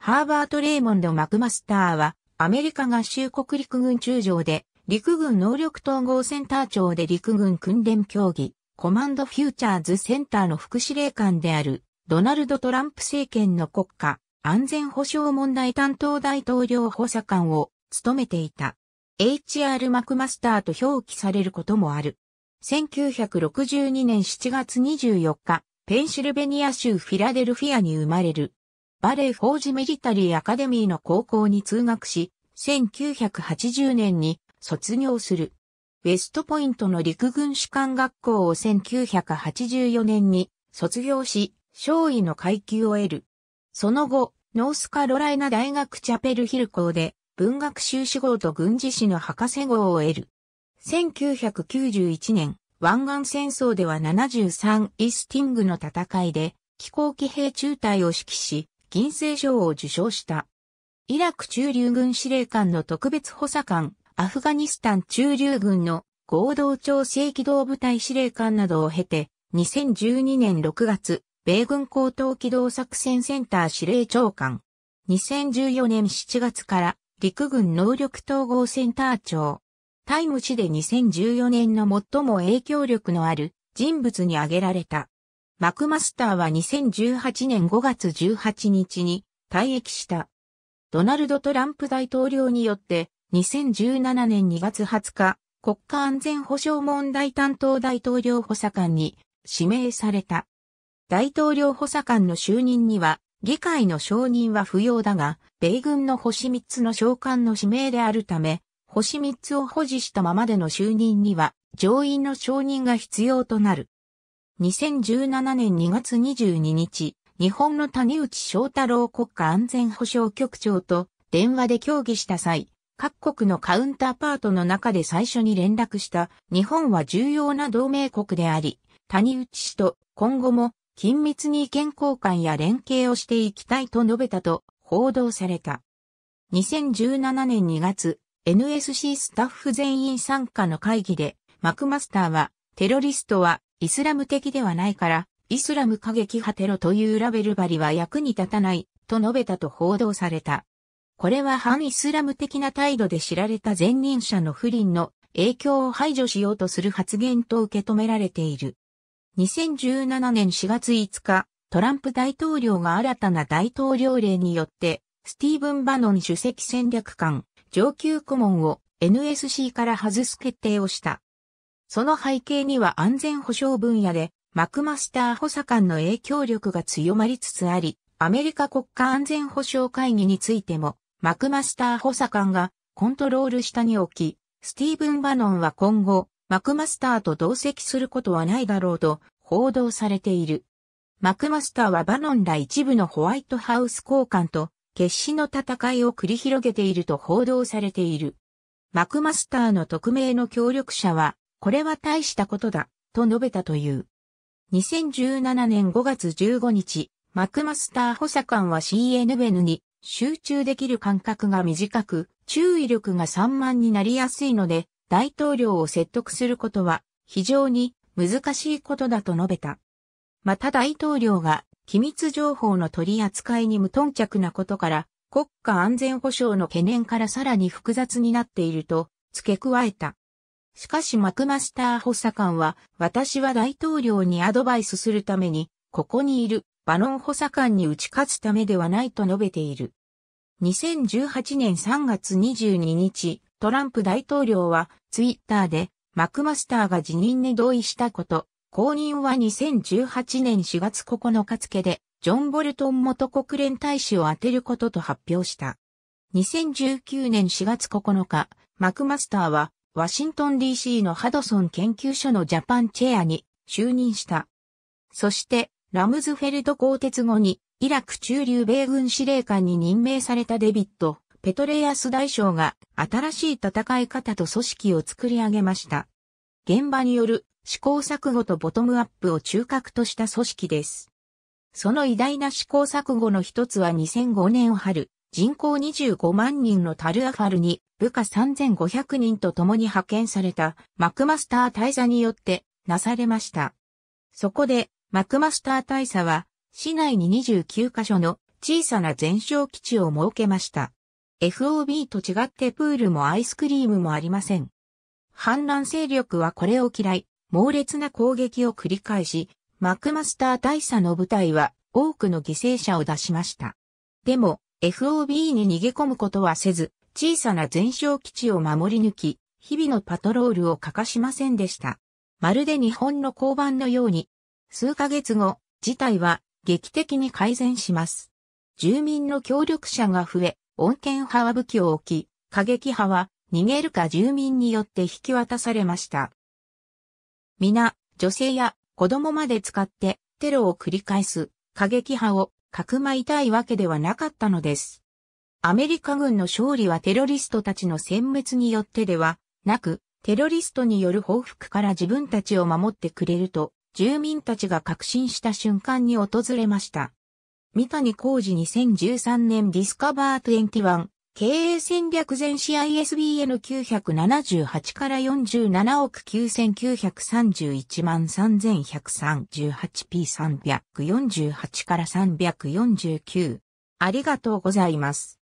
ハーバート・レイモンド・マクマスターは、アメリカ合衆国陸軍中将で、陸軍能力統合センター長で陸軍訓練協議、コマンド・フューチャーズ・センターの副司令官である、ドナルド・トランプ政権の国家、安全保障問題担当大統領補佐官を務めていた。H.R. マクマスターと表記されることもある。1962年7月24日、ペンシルベニア州フィラデルフィアに生まれる。バレー・フォージ・ミリタリー・アカデミーの高校に通学し、1980年に卒業する。ウェストポイントの陸軍士官学校を1984年に卒業し、少尉の階級を得る。その後、ノースカロライナ大学チャペルヒル校で文学修士号と軍事士の博士号を得る。1991年、湾岸戦争では73イスティングの戦いで、飛行機兵中隊を指揮し、銀星賞を受賞した。イラク駐留軍司令官の特別補佐官、アフガニスタン駐留軍の合同調整機動部隊司令官などを経て、2012年6月、米軍高等機動作戦センター司令長官。2014年7月から陸軍能力統合センター長。タイム誌で2014年の最も影響力のある人物に挙げられた。マクマスターは2018年5月18日に退役した。ドナルド・トランプ大統領によって2017年2月20日、国家安全保障問題担当大統領補佐官に指名された。大統領補佐官の就任には議会の承認は不要だが、米軍の星3つの召喚の指名であるため、星3つを保持したままでの就任には上院の承認が必要となる。2017年2月22日、日本の谷内翔太郎国家安全保障局長と電話で協議した際、各国のカウンターパートの中で最初に連絡した日本は重要な同盟国であり、谷内氏と今後も緊密に意見交換や連携をしていきたいと述べたと報道された。2017年2月、NSC スタッフ全員参加の会議で、マクマスターは、テロリストはイスラム的ではないから、イスラム過激派テロというラベルバリは役に立たない、と述べたと報道された。これは反イスラム的な態度で知られた前任者の不倫の影響を排除しようとする発言と受け止められている。2017年4月5日、トランプ大統領が新たな大統領令によって、スティーブン・バノン主席戦略官、上級顧問を NSC から外す決定をした。その背景には安全保障分野でマクマスター補佐官の影響力が強まりつつあり、アメリカ国家安全保障会議についても、マクマスター補佐官がコントロール下に置き、スティーブン・バノンは今後、マクマスターと同席することはないだろうと報道されている。マクマスターはバノンら一部のホワイトハウス高官と決死の戦いを繰り広げていると報道されている。マクマスターの匿名の協力者はこれは大したことだ、と述べたという。2017年5月15日、マクマスター補佐官は CNBN に集中できる間隔が短く、注意力が散漫になりやすいので、大統領を説得することは非常に難しいことだと述べた。また大統領が機密情報の取り扱いに無頓着なことから、国家安全保障の懸念からさらに複雑になっていると付け加えた。しかしマクマスター補佐官は、私は大統領にアドバイスするために、ここにいる、バノン補佐官に打ち勝つためではないと述べている。2018年3月22日、トランプ大統領は、ツイッターで、マクマスターが辞任に同意したこと、後任は2018年4月9日付で、ジョン・ボルトン元国連大使を当てることと発表した。2019年4月9日、マクマスターはワシントン DC のハドソン研究所のジャパンチェアに就任した。そして、ラムズフェルド鋼鉄後に、イラク中流米軍司令官に任命されたデビット、ペトレアス大将が新しい戦い方と組織を作り上げました。現場による試行錯誤とボトムアップを中核とした組織です。その偉大な試行錯誤の一つは2005年春、人口25万人のタルアファルに部下3500人と共に派遣されたマクマスター大佐によってなされました。そこでマクマスター大佐は市内に29カ所の小さな全焼基地を設けました。FOB と違ってプールもアイスクリームもありません。反乱勢力はこれを嫌い、猛烈な攻撃を繰り返し、マクマスター大佐の部隊は多くの犠牲者を出しました。でも、FOB に逃げ込むことはせず、小さな前哨基地を守り抜き、日々のパトロールを欠かしませんでした。まるで日本の交番のように、数ヶ月後、事態は劇的に改善します。住民の協力者が増え、穏健派は武器を置き、過激派は逃げるか住民によって引き渡されました。皆、女性や子供まで使ってテロを繰り返す過激派をかくまいたいわけではなかったのです。アメリカ軍の勝利はテロリストたちの殲滅によってではなく、テロリストによる報復から自分たちを守ってくれると、住民たちが確信した瞬間に訪れました。三谷浩二2013年ディスカバー21経営戦略全市 ISBN 978から47億9931万 3138P348 から349。ありがとうございます。